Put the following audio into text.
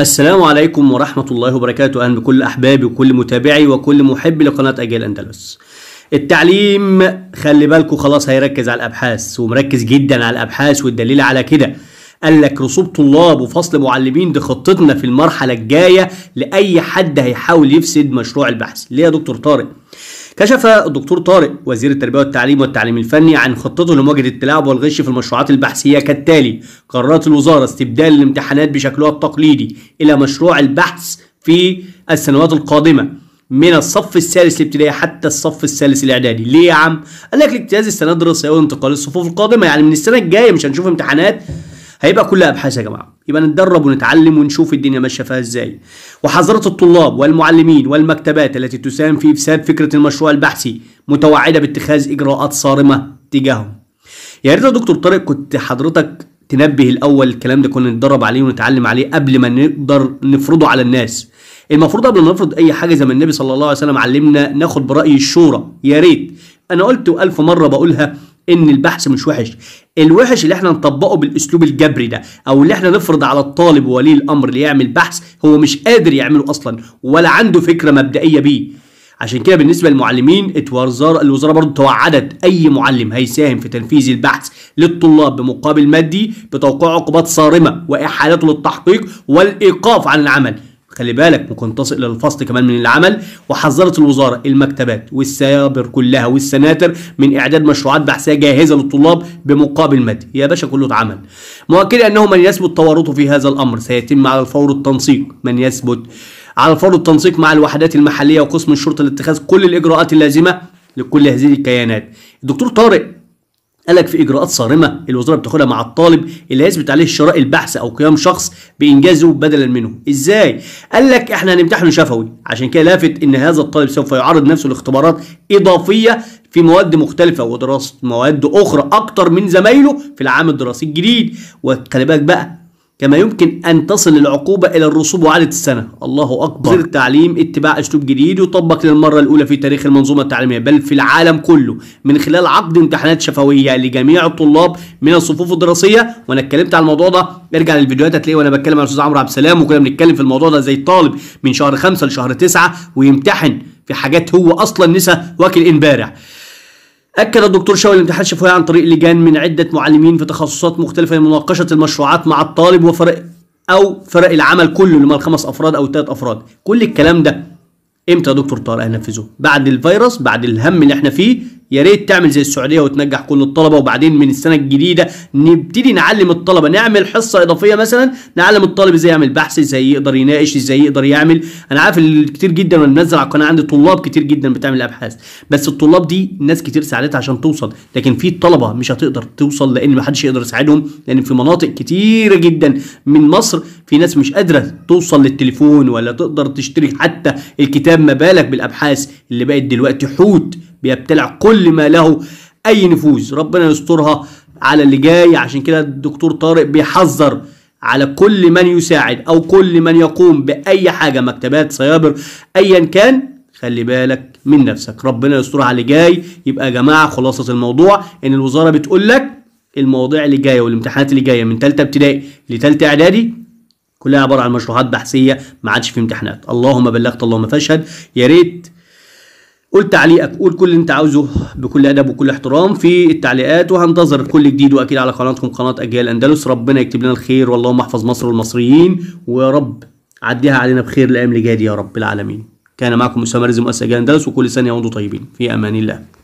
السلام عليكم ورحمة الله وبركاته أهلا بكل أحبابي وكل متابعي وكل محب لقناة أجيال أندلس التعليم خلي بالكم خلاص هيركز على الأبحاث ومركز جدا على الأبحاث والدليل على كده قال لك رسوب طلاب وفصل معلمين دي خطتنا في المرحلة الجاية لأي حد هيحاول يفسد مشروع البحث ليه يا دكتور طارق كشف الدكتور طارق وزير التربية والتعليم والتعليم الفني عن خطته لمواجهة التلاعب والغش في المشروعات البحثية كالتالي قررت الوزارة استبدال الامتحانات بشكلها التقليدي إلى مشروع البحث في السنوات القادمة من الصف الثالث الابتدائي حتى الصف الثالث الاعدادي ليه يا عم قال لك لاجتياز السنه الدراسيه وانتقال الصفوف القادمه يعني من السنه الجايه مش هنشوف امتحانات هيبقى كلها ابحاث يا جماعه يبقى نتدرب ونتعلم ونشوف الدنيا ماشيه فيها ازاي وحضرات الطلاب والمعلمين والمكتبات التي تساهم في افساد فكره المشروع البحثي متوعده باتخاذ اجراءات صارمه تجاههم يا ريت يا دكتور طارق كنت حضرتك تنبه الاول الكلام ده كنا نتدرب عليه ونتعلم عليه قبل ما نقدر نفرضه على الناس المفروض قبل ما نفرض اي حاجه زي ما النبي صلى الله عليه وسلم علمنا ناخد براي الشورى يا ريت انا قلت الف مره بقولها ان البحث مش وحش الوحش اللي احنا نطبقه بالاسلوب الجبري ده او اللي احنا نفرض على الطالب وولي الامر اللي يعمل بحث هو مش قادر يعمله اصلا ولا عنده فكره مبدئيه بيه عشان كده بالنسبه للمعلمين الوزاره الوزاره برضه توعدت اي معلم هيساهم في تنفيذ البحث للطلاب بمقابل مادي بتوقيع عقوبات صارمه واحالته للتحقيق والايقاف عن العمل خلي بالك ممكن تصل الى الفصل كمان من العمل وحذرت الوزاره المكتبات والسابر كلها والسناتر من اعداد مشروعات بحثيه جاهزه للطلاب بمقابل مادي يا باشا كله اتعمل مؤكد انه من يثبت تورطه في هذا الامر سيتم على الفور التنسيق من يثبت على الفور التنسيق مع الوحدات المحليه وقسم الشرطه لاتخاذ كل الاجراءات اللازمه لكل هذه الكيانات الدكتور طارق قال لك في اجراءات صارمه الوزاره بتاخدها مع الطالب اللي هيثبت عليه شراء البحث او قيام شخص بانجازه بدلا منه ازاي قال لك احنا هنمتحنه شفوي عشان كده لافت ان هذا الطالب سوف يعرض نفسه لاختبارات اضافيه في مواد مختلفة ودراسة مواد أخرى أكتر من زمايله في العام الدراسي الجديد وخلي بالك بقى كما يمكن أن تصل العقوبة إلى الرسوب وعادة السنة الله أكبر وزير التعليم اتباع أسلوب جديد يطبق للمرة الأولى في تاريخ المنظومة التعليمية بل في العالم كله من خلال عقد امتحانات شفوية لجميع الطلاب من الصفوف الدراسية وأنا اتكلمت على الموضوع ده ارجع للفيديوهات هتلاقيه وأنا بتكلم مع الأستاذ عمرو عبد السلام وكنا بنتكلم في الموضوع ده زي الطالب من شهر خمسة لشهر تسعة ويمتحن في حاجات هو أصلا نسى واكل إمبارح أكد الدكتور شوقي الامتحان الشفوي عن طريق لجان من عدة معلمين في تخصصات مختلفة لمناقشة المشروعات مع الطالب وفرق أو فرق العمل كله لما الخمس أفراد أو الثلاث أفراد كل الكلام ده امتى يا دكتور طارق هننفذه بعد الفيروس بعد الهم اللي احنا فيه يا ريت تعمل زي السعوديه وتنجح كل الطلبه وبعدين من السنه الجديده نبتدي نعلم الطلبه نعمل حصه اضافيه مثلا نعلم الطالب ازاي يعمل بحث ازاي يقدر يناقش ازاي يقدر يعمل انا عارف كتير جدا وانا على القناه عندي طلاب كتير جدا بتعمل ابحاث بس الطلاب دي ناس كتير ساعدتها عشان توصل لكن في طلبه مش هتقدر توصل لان ما حدش يقدر يساعدهم لان في مناطق كتيره جدا من مصر في ناس مش قادره توصل للتليفون ولا تقدر تشتري حتى الكتاب ما بالك بالابحاث اللي بقت دلوقتي حوت بيبتلع كل ما له اي نفوذ ربنا يسترها على اللي جاي عشان كده الدكتور طارق بيحذر على كل من يساعد او كل من يقوم باي حاجه مكتبات سيابر ايا كان خلي بالك من نفسك ربنا يسترها على اللي جاي يبقى يا جماعه خلاصه الموضوع ان الوزاره بتقول لك المواضيع اللي جايه والامتحانات اللي جايه من ثالثه ابتدائي لثالثه اعدادي كلها عباره عن مشروحات بحثيه ما عادش في امتحانات اللهم بلغت اللهم فاشهد يا ريت قول تعليقك قول كل اللي انت عاوزه بكل ادب وكل احترام في التعليقات وهنتظر كل جديد واكيد على قناتكم قناه اجيال اندلس ربنا يكتب لنا الخير واللهم احفظ مصر والمصريين ويا رب عديها علينا بخير الايام اللي جايه يا رب العالمين كان معكم اسامه رزق مؤسس اجيال اندلس وكل سنه وانتم طيبين في امان الله